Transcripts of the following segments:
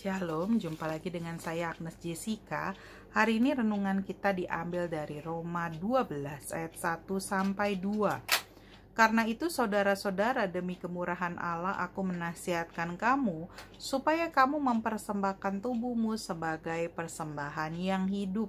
Shalom, jumpa lagi dengan saya Agnes Jessica. Hari ini renungan kita diambil dari Roma 12 ayat 1 sampai 2. Karena itu saudara-saudara demi kemurahan Allah aku menasihatkan kamu supaya kamu mempersembahkan tubuhmu sebagai persembahan yang hidup,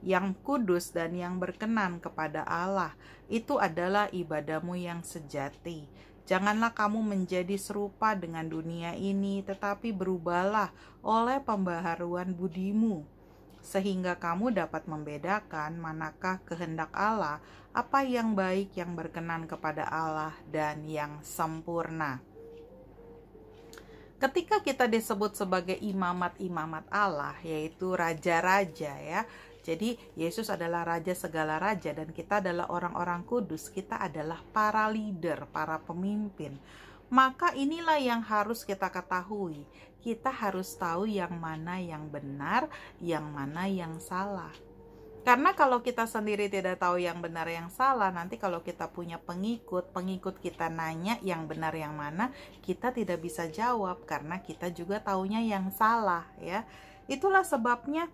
yang kudus dan yang berkenan kepada Allah. Itu adalah ibadahmu yang sejati Janganlah kamu menjadi serupa dengan dunia ini, tetapi berubahlah oleh pembaharuan budimu, sehingga kamu dapat membedakan manakah kehendak Allah, apa yang baik yang berkenan kepada Allah, dan yang sempurna. Ketika kita disebut sebagai imamat-imamat Allah, yaitu raja-raja, ya, jadi Yesus adalah raja segala raja dan kita adalah orang-orang kudus, kita adalah para leader, para pemimpin. Maka inilah yang harus kita ketahui. Kita harus tahu yang mana yang benar, yang mana yang salah. Karena kalau kita sendiri tidak tahu yang benar yang salah, nanti kalau kita punya pengikut, pengikut kita nanya yang benar yang mana, kita tidak bisa jawab karena kita juga taunya yang salah ya. Itulah sebabnya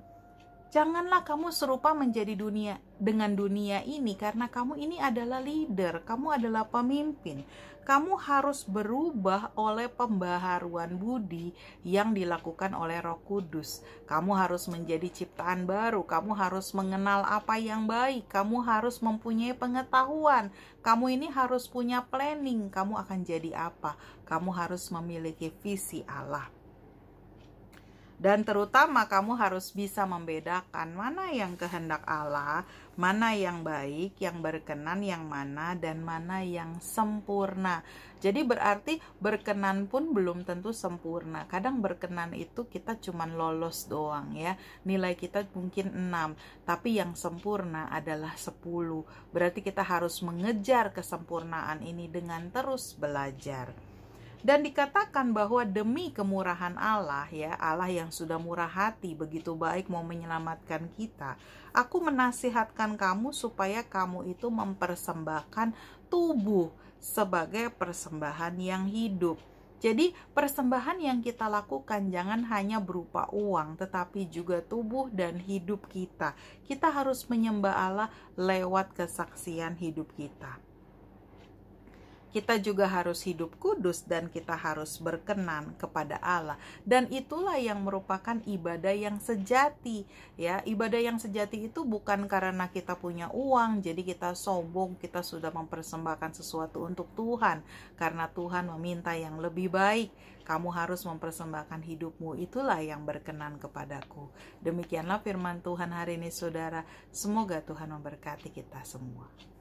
Janganlah kamu serupa menjadi dunia dengan dunia ini karena kamu ini adalah leader, kamu adalah pemimpin. Kamu harus berubah oleh pembaharuan budi yang dilakukan oleh Roh Kudus. Kamu harus menjadi ciptaan baru, kamu harus mengenal apa yang baik, kamu harus mempunyai pengetahuan. Kamu ini harus punya planning, kamu akan jadi apa? Kamu harus memiliki visi Allah. Dan terutama kamu harus bisa membedakan mana yang kehendak Allah, mana yang baik, yang berkenan, yang mana, dan mana yang sempurna. Jadi berarti berkenan pun belum tentu sempurna. Kadang berkenan itu kita cuman lolos doang ya. Nilai kita mungkin 6, tapi yang sempurna adalah 10. Berarti kita harus mengejar kesempurnaan ini dengan terus belajar. Dan dikatakan bahwa demi kemurahan Allah ya, Allah yang sudah murah hati begitu baik mau menyelamatkan kita. Aku menasihatkan kamu supaya kamu itu mempersembahkan tubuh sebagai persembahan yang hidup. Jadi, persembahan yang kita lakukan jangan hanya berupa uang, tetapi juga tubuh dan hidup kita. Kita harus menyembah Allah lewat kesaksian hidup kita kita juga harus hidup kudus dan kita harus berkenan kepada Allah dan itulah yang merupakan ibadah yang sejati ya ibadah yang sejati itu bukan karena kita punya uang jadi kita sombong kita sudah mempersembahkan sesuatu untuk Tuhan karena Tuhan meminta yang lebih baik kamu harus mempersembahkan hidupmu itulah yang berkenan kepadaku demikianlah firman Tuhan hari ini saudara semoga Tuhan memberkati kita semua